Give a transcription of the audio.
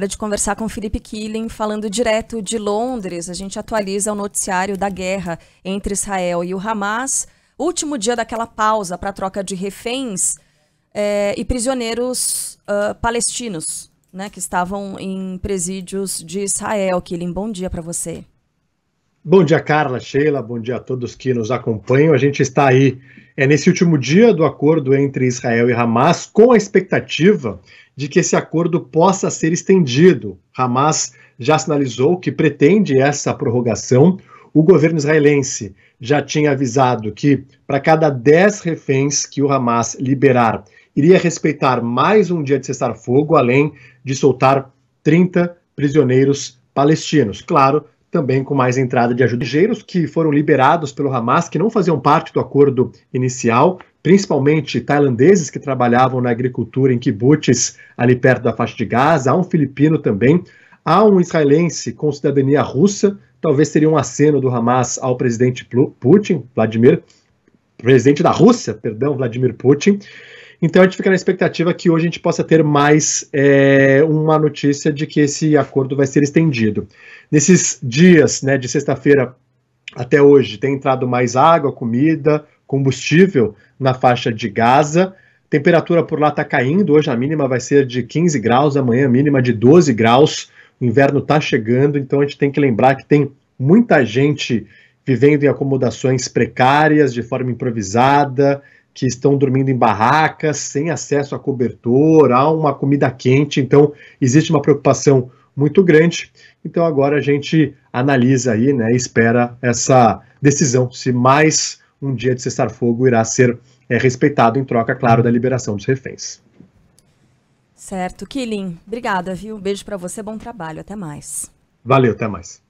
hora de conversar com Felipe Killing, falando direto de Londres. A gente atualiza o noticiário da guerra entre Israel e o Hamas. Último dia daquela pausa para troca de reféns é, e prisioneiros uh, palestinos, né, que estavam em presídios de Israel. Killing, bom dia para você. Bom dia, Carla, Sheila, bom dia a todos que nos acompanham. A gente está aí é, nesse último dia do acordo entre Israel e Hamas, com a expectativa de que esse acordo possa ser estendido. Hamas já sinalizou que pretende essa prorrogação. O governo israelense já tinha avisado que, para cada 10 reféns que o Hamas liberar, iria respeitar mais um dia de cessar-fogo, além de soltar 30 prisioneiros palestinos. Claro também com mais entrada de ajuda. Ligeiros que foram liberados pelo Hamas, que não faziam parte do acordo inicial, principalmente tailandeses que trabalhavam na agricultura em kibbutz ali perto da faixa de Gaza, há um filipino também, há um israelense com cidadania russa, talvez seria um aceno do Hamas ao presidente Putin, Vladimir, presidente da Rússia, perdão, Vladimir Putin, então a gente fica na expectativa que hoje a gente possa ter mais é, uma notícia de que esse acordo vai ser estendido. Nesses dias, né, de sexta-feira até hoje, tem entrado mais água, comida, combustível na faixa de Gaza. Temperatura por lá está caindo, hoje a mínima vai ser de 15 graus, amanhã a mínima de 12 graus. O inverno está chegando, então a gente tem que lembrar que tem muita gente vivendo em acomodações precárias, de forma improvisada, que estão dormindo em barracas, sem acesso a cobertor, a uma comida quente. Então, existe uma preocupação muito grande. Então, agora a gente analisa aí, né, espera essa decisão, se mais um dia de cessar-fogo irá ser é, respeitado, em troca, claro, da liberação dos reféns. Certo. Kilin, obrigada, viu? Beijo para você, bom trabalho. Até mais. Valeu, até mais.